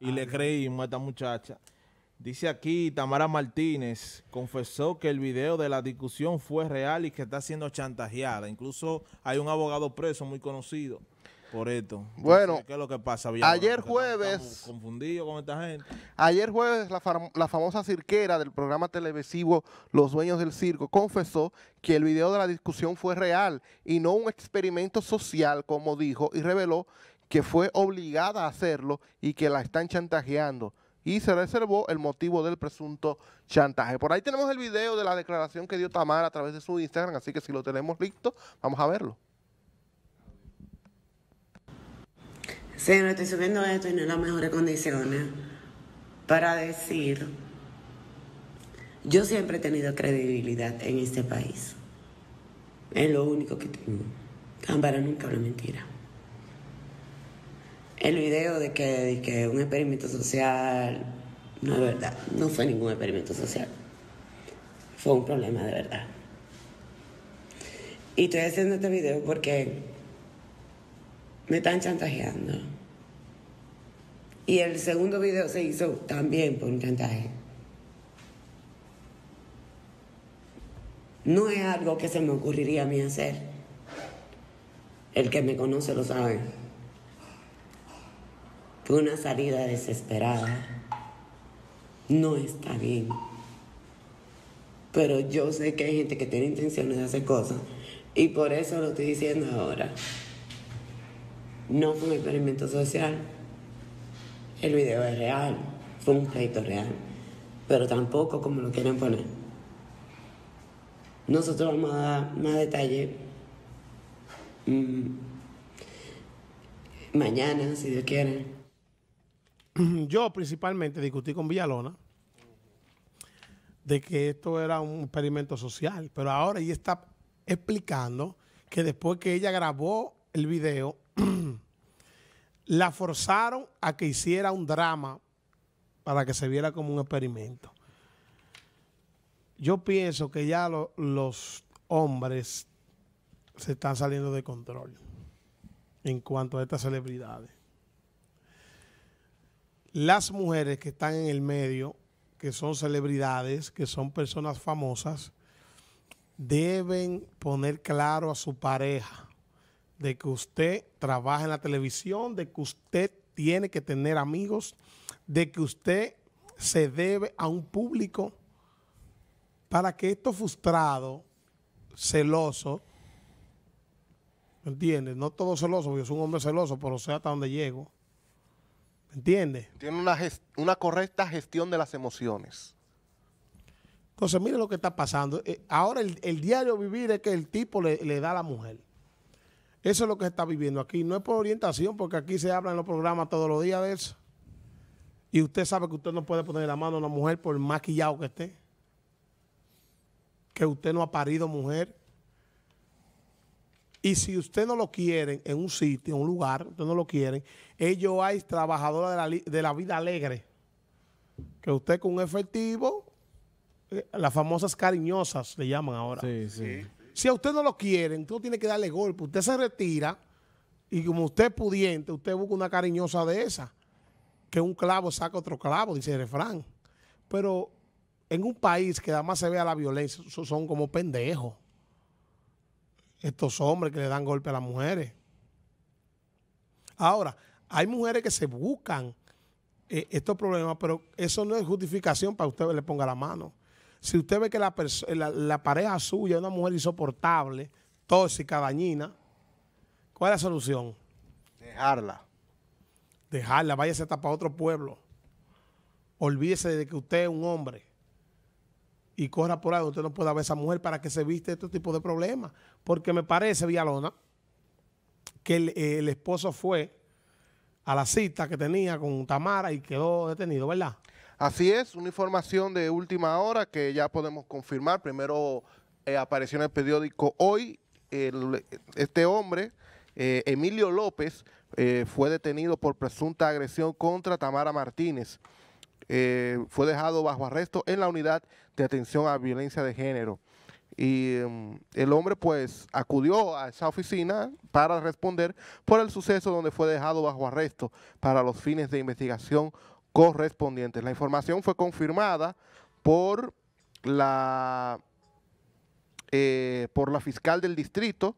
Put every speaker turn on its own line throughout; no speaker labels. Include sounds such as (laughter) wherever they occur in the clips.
y le ah, creímos a esta muchacha. Dice aquí Tamara Martínez, confesó que el video de la discusión fue real y que está siendo chantajeada. Incluso hay un abogado preso muy conocido por esto. Bueno, ¿qué es lo que pasa? ayer jueves...
Confundido con esta gente. Ayer jueves la, la famosa cirquera del programa televisivo Los Dueños del Circo confesó que el video de la discusión fue real y no un experimento social, como dijo, y reveló que fue obligada a hacerlo y que la están chantajeando. Y se reservó el motivo del presunto chantaje. Por ahí tenemos el video de la declaración que dio Tamara a través de su Instagram, así que si lo tenemos listo, vamos a verlo.
Señor, estoy subiendo esto y no en las mejores condiciones. ¿eh? Para decir, yo siempre he tenido credibilidad en este país. Es lo único que tengo. Tamara nunca habla mentira el video de que, que un experimento social, no es verdad, no fue ningún experimento social. Fue un problema de verdad. Y estoy haciendo este video porque me están chantajeando. Y el segundo video se hizo también por un chantaje. No es algo que se me ocurriría a mí hacer. El que me conoce lo sabe. Fue una salida desesperada no está bien. Pero yo sé que hay gente que tiene intenciones de hacer cosas y por eso lo estoy diciendo ahora. No fue un experimento social. El video es real, fue un crédito real, pero tampoco como lo quieren poner. Nosotros vamos a dar más detalle mm, mañana, si Dios quiere.
(clears throat) yo principalmente discutí con Villalona de que esto era un experimento social, pero ahora ella está explicando que después que ella grabó el video, (clears throat) la forzaron a que hiciera un drama para que se viera como un experimento. Yo pienso que ya los hombres se están saliendo de control en cuanto a estas celebridades las mujeres que están en el medio, que son celebridades, que son personas famosas, deben poner claro a su pareja de que usted trabaja en la televisión, de que usted tiene que tener amigos, de que usted se debe a un público para que esto frustrado, celoso, ¿me entiendes? No todo celoso, yo soy un hombre celoso, pero sé hasta dónde llego entiende
Tiene una, una correcta gestión de las emociones.
Entonces, mire lo que está pasando. Eh, ahora el, diario vivir es que el tipo le, da a la mujer. Eso es lo que se está viviendo aquí. No es por orientación, porque aquí se habla en los programas todos los días de eso. Y usted sabe que usted no puede poner la mano a una mujer por maquillado que esté. Que usted no ha parido mujer. Y si usted no lo quiere en un sitio, en un lugar, usted no lo quiere, ellos hay trabajadoras de la, vida alegre. Que usted con efectivo, eh, las famosas cariñosas le llaman ahora. Sí, sí. Si a usted no lo quieren, usted tiene que darle golpe. Usted se retira y como usted es pudiente, usted busca una cariñosa de esa. Que un clavo saca otro clavo, dice el refrán. Pero en un país que además se vea la violencia, son como pendejos estos hombres que le dan golpe a las mujeres. Ahora, hay mujeres que se buscan eh, estos problemas, pero eso no es justificación para que usted le ponga la mano. Si usted ve que la, pareja suya es una mujer insoportable, tóxica, dañina, ¿cuál es la solución? Dejarla. Dejarla, váyase hasta para otro pueblo. Olvídese de que usted es un hombre y corra por ahí, usted no puede ver a esa mujer para que se viste este tipo de problemas. Porque me parece, Villalona, que el, esposo fue a la cita que tenía con Tamara y quedó detenido, ¿verdad? Así es, una información de última hora que ya podemos
confirmar. Primero eh, apareció en el periódico hoy este hombre, eh, Emilio López, eh, fue detenido por presunta agresión contra Tamara Martínez. Eh, fue dejado bajo arresto en la unidad de atención a violencia de género. Y em, el hombre pues acudió a esa oficina para responder por el suceso donde fue dejado bajo arresto para los fines de investigación correspondientes. La información fue confirmada por la, eh, por la fiscal del distrito,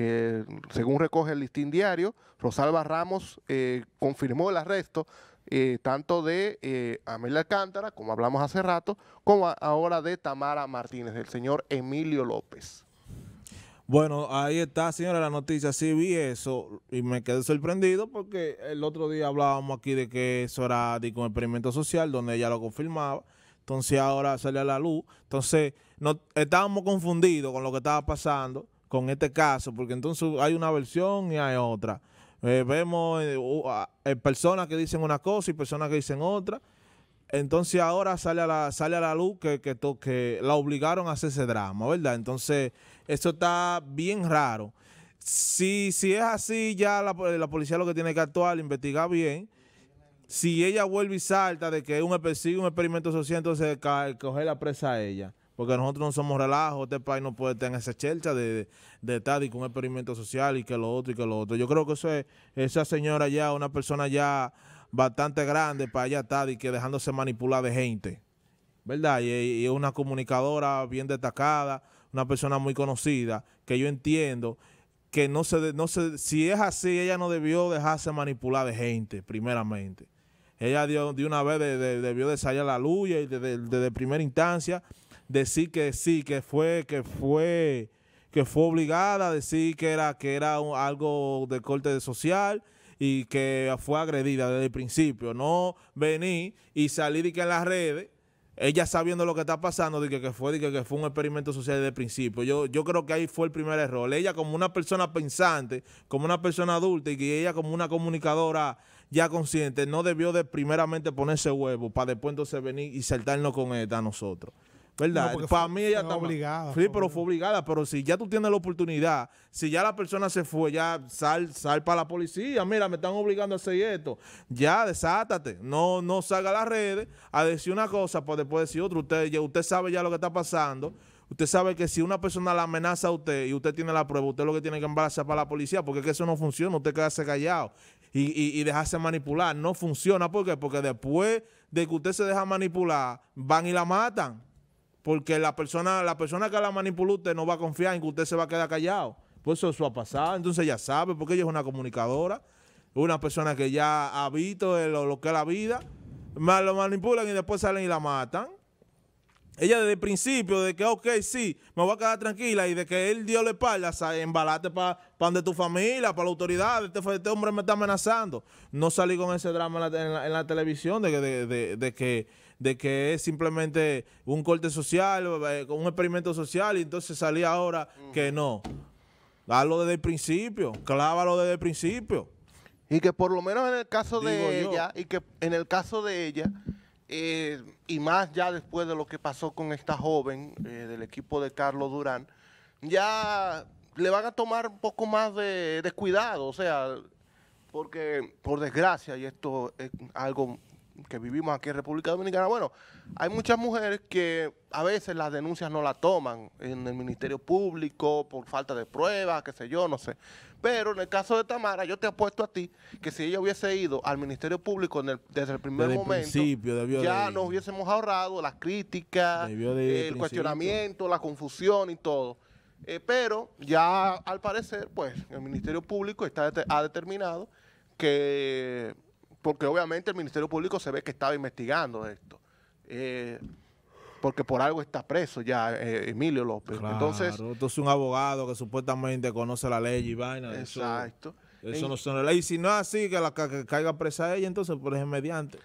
eh, según recoge el listín diario, Rosalba Ramos eh, confirmó el arresto eh, tanto de Amelia Alcántara, como hablamos hace rato, como ahora de Tamara Martínez, del señor Emilio López.
Bueno, ahí está, señora, la noticia. Sí vi eso y me quedé sorprendido porque el otro día hablábamos aquí de que eso era de, un experimento social donde ella lo confirmaba. Entonces ahora sale a la luz. Entonces no, estábamos confundidos con lo que estaba pasando con este caso, porque entonces hay una versión y hay otra. Eh, vemos eh, eh, personas que dicen una cosa y personas que dicen otra. Entonces ahora sale a la, sale a la luz que, que, que la obligaron a hacer ese drama, ¿verdad? Entonces, eso está bien raro. Si, si es así, ya la, la, policía lo que tiene que actuar, investigar bien. Si ella vuelve y salta de que es un, un experimento social, entonces coger la presa a ella porque nosotros no somos relajos, este país no puede tener esa chelcha de, de, con un experimento social y que lo otro y que lo otro. Yo creo que esa señora ya, una persona ya bastante grande para allá Tadi... que dejándose manipular de gente, ¿verdad? Y, es una comunicadora bien destacada, una persona muy conocida, que yo entiendo que no se, no se, si es así, ella no debió dejarse manipular de gente, primeramente. Ella dio, de una vez debió de salir a la luya... y desde primera instancia decir que sí, que fue, que fue, que fue obligada a decir que era, que era algo de corte social y que fue agredida desde el principio. No venir y salir y que en las redes, ella sabiendo lo que está pasando, de que, fue, de que, fue un experimento social desde el principio. Yo, yo creo que ahí fue el primer error. Ella como una persona pensante, como una persona adulta y que ella como una comunicadora ya consciente, no debió de primeramente ponerse huevo para después entonces venir y saltarnos con esta a nosotros. ¿Verdad? Para mí ella está
obligada. Sí, pero
fue obligada. Pero si ya tú tienes la oportunidad, si ya la persona se fue, ya sal, sal para la policía. Mira, me están obligando a hacer esto. Ya, desátate. No, no salga a las redes a decir una cosa para después decir otra. Usted, usted sabe ya lo que está pasando. Usted sabe que si una persona la amenaza a usted y usted tiene la prueba, usted lo que tiene que embarazar para la policía, porque es que eso no funciona. Usted quedarse callado y, y, dejarse manipular. No funciona. porque Porque después de que usted se deja manipular, van y la matan. Porque la persona, la persona que la manipula usted no va a confiar en que usted se va a quedar callado. Por pues eso eso ha pasado. Entonces ya sabe, porque ella es una comunicadora, una persona que ya ha visto lo que es la vida. lo manipulan y después salen y la matan ella desde el principio, de que, ok, sí, me voy a quedar tranquila y de que él dio la espalda, embalate para donde tu familia, para la autoridad, este, este, hombre me está amenazando. No salí con ese drama en la, televisión de que, de, que, es simplemente un corte social, eh, un experimento social, y entonces salí ahora que no. Hazlo desde el principio, clávalo desde el principio. Y que por lo
menos en el caso de ella, y que en el caso de ella eh, y más ya después de lo que pasó con esta joven eh, del equipo de Carlos Durán, ya le van a tomar un poco más de, de cuidado, o sea, porque por desgracia, y esto es algo que vivimos aquí en República Dominicana, bueno, hay muchas mujeres que a veces las denuncias no las toman en el Ministerio Público por falta de pruebas, qué sé yo, no sé. Pero en el caso de Tamara, yo te apuesto a ti que si ella hubiese ido al Ministerio Público desde el primer momento, ya nos hubiésemos ahorrado las críticas, el cuestionamiento, la confusión y todo. Eh, pero ya al parecer, pues el Ministerio Público ha determinado que porque obviamente el Ministerio Público se ve que estaba investigando esto. Eh, porque por algo está preso ya eh, Emilio López. Claro, entonces,
entonces un abogado que supuestamente conoce la ley y vaina. Exacto. Eso, eso es no son ley. Si no es así, que la que caiga presa ella, entonces por ejemplo mediante.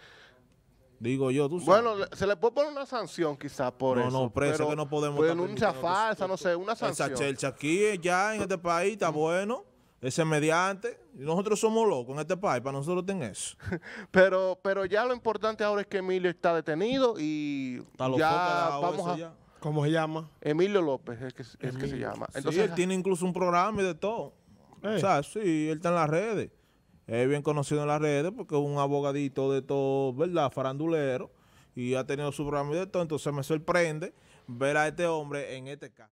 Digo yo, tú Bueno, se le puede poner una sanción quizás por eso. No, no, preso que no podemos. Pues denuncia falsa, no sé, una sanción. Esa chelcha aquí, ya en este país, está bueno ese mediante. Nosotros somos locos en este país, para nosotros ten eso. (laughs) pero, pero ya
lo importante ahora es que Emilio está detenido y
ya vamos a...
¿Cómo se
llama? Emilio López es que, que se llama. Entonces, él tiene incluso un programa y de todo. O
eh. sea, sí, él está en las redes. Es bien conocido en las redes porque es un abogadito de todo, ¿verdad? Farandulero. Y ha tenido su programa y de todo. Entonces me sorprende ver a este hombre en este caso.